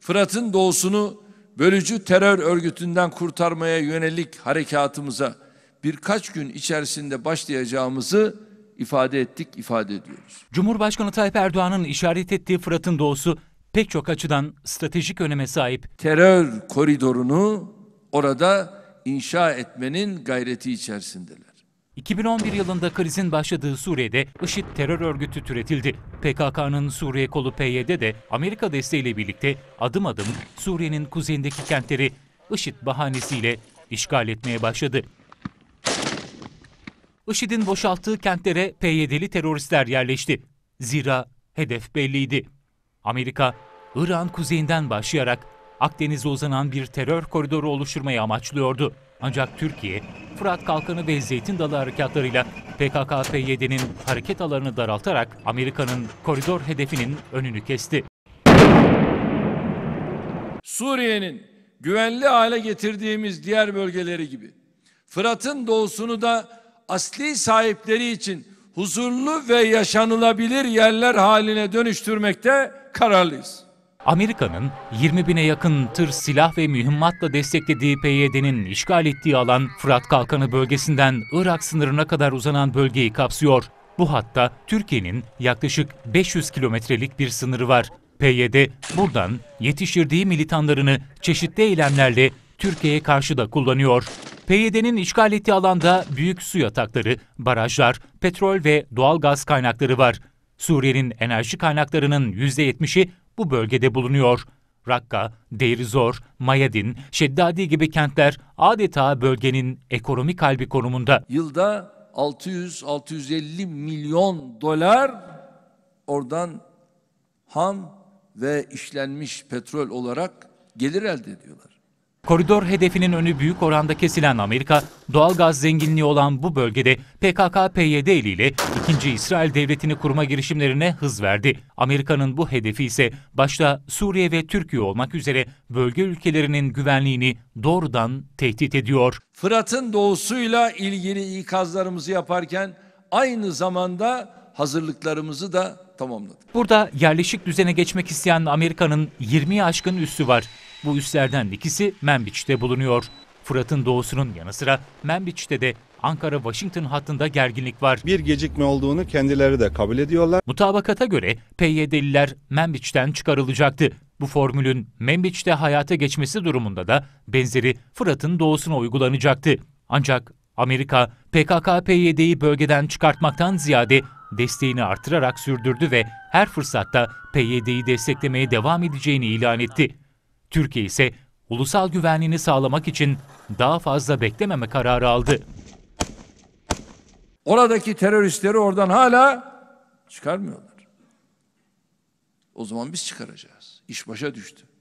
Fırat'ın doğusunu bölücü terör örgütünden kurtarmaya yönelik harekatımıza birkaç gün içerisinde başlayacağımızı ifade ettik, ifade ediyoruz. Cumhurbaşkanı Tayyip Erdoğan'ın işaret ettiği Fırat'ın doğusu pek çok açıdan stratejik öneme sahip. Terör koridorunu orada inşa etmenin gayreti içerisindeler. 2011 yılında krizin başladığı Suriye'de IŞİD terör örgütü türetildi. PKK'nın Suriye kolu PYD de Amerika desteğiyle birlikte adım adım Suriye'nin kuzeyindeki kentleri IŞİD bahanesiyle işgal etmeye başladı. IŞİD'in boşalttığı kentlere PYD'li teröristler yerleşti. Zira hedef belliydi. Amerika, İran kuzeyinden başlayarak Akdeniz'e uzanan bir terör koridoru oluşturmayı amaçlıyordu. Ancak Türkiye, Fırat Kalkanı ve Zeytin Dalı harekatlarıyla PKK-PYD'nin hareket alanını daraltarak Amerika'nın koridor hedefinin önünü kesti. Suriye'nin güvenli hale getirdiğimiz diğer bölgeleri gibi Fırat'ın doğusunu da asli sahipleri için huzurlu ve yaşanılabilir yerler haline dönüştürmekte kararlıyız. Amerika'nın 20 bine yakın tır silah ve mühimmatla desteklediği PYD'nin işgal ettiği alan Fırat Kalkanı bölgesinden Irak sınırına kadar uzanan bölgeyi kapsıyor. Bu hatta Türkiye'nin yaklaşık 500 kilometrelik bir sınırı var. PYD buradan yetiştirdiği militanlarını çeşitli eylemlerle Türkiye'ye karşı da kullanıyor. PYD'nin işgal ettiği alanda büyük su yatakları, barajlar, petrol ve doğal gaz kaynakları var. Suriye'nin enerji kaynaklarının %70'i bu bölgede bulunuyor. Rakka, Deirizor, Mayadin, Şeddadi gibi kentler adeta bölgenin ekonomik kalbi konumunda. Yılda 600-650 milyon dolar oradan ham ve işlenmiş petrol olarak gelir elde ediyorlar. Koridor hedefinin önü büyük oranda kesilen Amerika, doğal gaz zenginliği olan bu bölgede PKK-PYD eliyle 2. İsrail devletini kurma girişimlerine hız verdi. Amerika'nın bu hedefi ise başta Suriye ve Türkiye olmak üzere bölge ülkelerinin güvenliğini doğrudan tehdit ediyor. Fırat'ın doğusuyla ilgili ikazlarımızı yaparken aynı zamanda hazırlıklarımızı da tamamladık. Burada yerleşik düzene geçmek isteyen Amerika'nın 20 aşkın üssü var. Bu üslerden ikisi Membiç'te bulunuyor. Fırat'ın doğusunun yanı sıra Membiç'te de Ankara-Washington hattında gerginlik var. Bir gecikme olduğunu kendileri de kabul ediyorlar. Mutabakata göre PYD'liler Membiç'ten çıkarılacaktı. Bu formülün Membiç'te hayata geçmesi durumunda da benzeri Fırat'ın doğusuna uygulanacaktı. Ancak Amerika PKK-PYD'yi bölgeden çıkartmaktan ziyade desteğini artırarak sürdürdü ve her fırsatta PYD'yi desteklemeye devam edeceğini ilan etti. Türkiye ise ulusal güvenliğini sağlamak için daha fazla beklememe kararı aldı. Oradaki teröristleri oradan hala çıkarmıyorlar. O zaman biz çıkaracağız. İş başa düştü.